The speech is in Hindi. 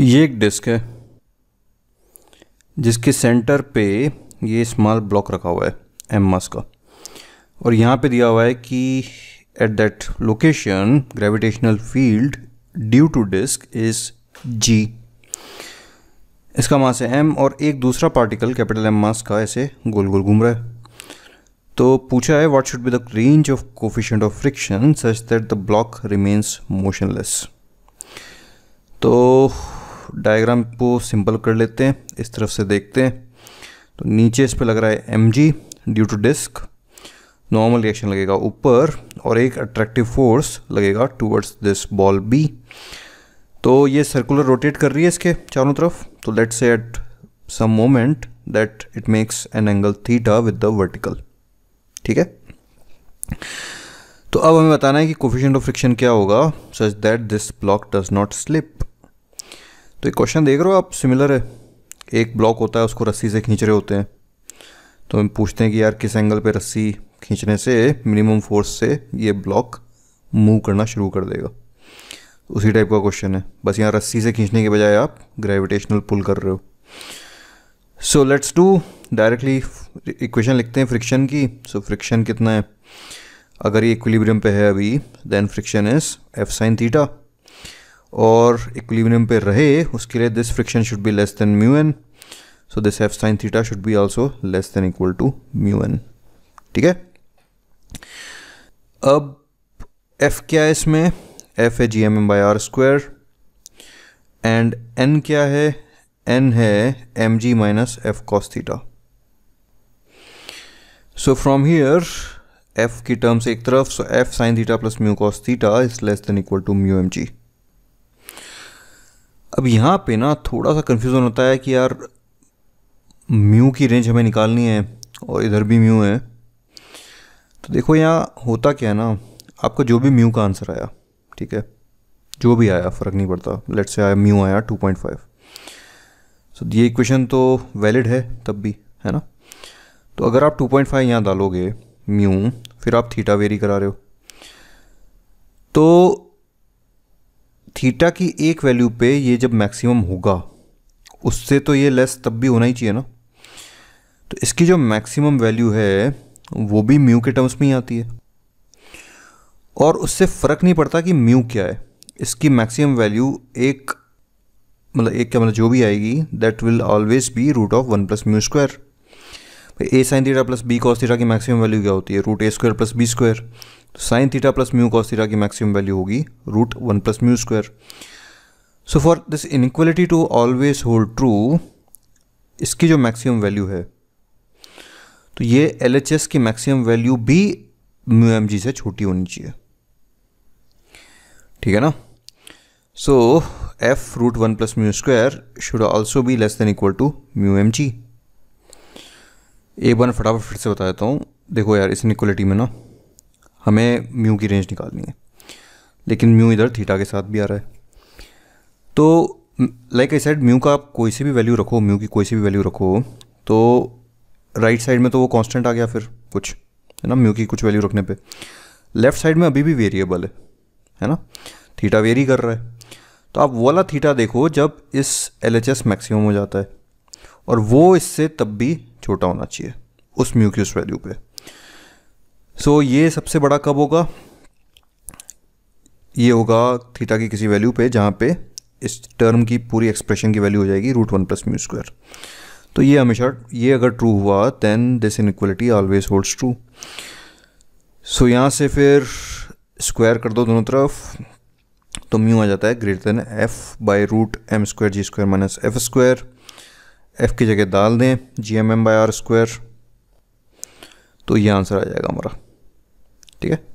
ये एक डिस्क है जिसके सेंटर पे ये स्मॉल ब्लॉक रखा हुआ है एम मास का और यहाँ पे दिया हुआ है कि at that location gravitational field due to disc is G इसका मास है एम और एक दूसरा पार्टिकल कैपिटल एम मास का ऐसे गोल गोल घूम रहा है तो पूछा है what should be the range of coefficient of friction such that the block remains motionless तो डायग्राम को सिंपल कर लेते हैं इस तरफ से देखते हैं तो नीचे इस पर लग रहा है M G due to disc normal reaction लगेगा ऊपर और एक अट्रैक्टिव फोर्स लगेगा टूवर्ड्स दिस बॉल बी तो ये सर्कुलर रोटेट कर रही है इसके चारों तरफ तो let say at some moment that it makes an angle theta with the vertical ठीक है तो अब हमें बताना है कि कोफिशियंट ऑफ फ्रिक्शन क्या होगा such that this block does not slip तो एक क्वेश्चन देख रहे हो आप सिमिलर है एक ब्लॉक होता है उसको रस्सी से खींच रहे होते हैं तो हम पूछते हैं कि यार किस एंगल पे रस्सी खींचने से मिनिमम फोर्स से ये ब्लॉक मूव करना शुरू कर देगा उसी टाइप का क्वेश्चन है बस यहाँ रस्सी से खींचने के बजाय आप ग्रेविटेशनल पुल कर रहे हो so let's do directly equation लिखते हैं फ्रिक्शन की सो so, फ्रिक्शन कितना है अगर ये इक्विलिब्रियम पे है अभी then friction is F sine theta और इक्विलिब्रियम पे रहे उसके लिए this friction should be less than mu N so this F sine theta should be also less than equal to mu N ठीक है अब एफ क्या है इसमें एफ है G M M by R square and N क्या है एन है M G minus F cos theta so from here F की टर्म्स एक तरफ so F sine theta plus mu cos theta is less than equal to mu M G अब यहाँ पे ना थोड़ा सा कन्फ्यूज़न होता है कि यार म्यू की रेंज हमें निकालनी है और इधर भी म्यू है तो देखो यहाँ होता क्या है ना आपका जो भी म्यू का आंसर आया ठीक है जो भी आया फ़र्क नहीं पड़ता लेट से आया म्यू आया 2.5 पॉइंट फाइव सो ये इक्वेशन तो वैलिड है तब भी है ना तो अगर आप 2.5 पॉइंट फाइव यहाँ डालोगे म्यू फिर आप थीटा वेरी करा रहे हो तो थीटा की एक वैल्यू पे ये जब मैक्सिमम होगा उससे तो ये लेस तब भी होना ही चाहिए ना तो इसकी जो मैक्सिमम वैल्यू है वो भी म्यू के टर्म्स में ही आती है और उससे फ़र्क नहीं पड़ता कि म्यू क्या है इसकी मैक्सिमम वैल्यू एक मतलब एक क्या मतलब जो भी आएगी that will always be root of one plus mu square A sine theta plus B cos theta की मैक्सिमम वैल्यू क्या होती है root A square plus B square तो sine theta plus mu cos theta की मैक्सिमम वैल्यू होगी root one plus mu square so for this inequality to always hold true इसकी जो मैक्सिमम वैल्यू है तो ये एल की मैक्सिमम वैल्यू भी म्यू एम जी से छोटी होनी चाहिए ठीक है ना so F root one plus mu square should also be less than equal to mu M G एक बार फटाफट फिर से बता देता हूँ देखो यार इस इक्वलिटी में ना हमें म्यू की रेंज निकालनी है लेकिन म्यू इधर थीटा के साथ भी आ रहा है तो लाइक आई साइड म्यू का आप कोई सी भी वैल्यू रखो म्यू की कोई सी भी वैल्यू रखो तो राइट right साइड में तो वो कांस्टेंट आ गया फिर कुछ है ना म्यू की कुछ वैल्यू रखने पे लेफ्ट साइड में अभी भी वेरिएबल है है ना थीटा वेरी कर रहा है तो आप वाला थीटा देखो जब इस एल एच एस मैक्सिमम हो जाता है और वो इससे तब भी छोटा होना चाहिए उस म्यू की उस वैल्यू पे सो so, ये सबसे बड़ा कब होगा ये होगा थीटा की किसी वैल्यू पे जहाँ पे इस टर्म की पूरी एक्सप्रेशन की वैल्यू हो जाएगी root one plus mu square तो ये हमेशा ये अगर ट्रू हुआ then this equality always holds true so यहाँ से फिर स्क्वायर कर दो दोनों तरफ तो म्यू आ जाता है greater than F by root M square G square minus F square F की जगह डाल दें G M M by R square तो ये आंसर आ जाएगा हमारा ठीक है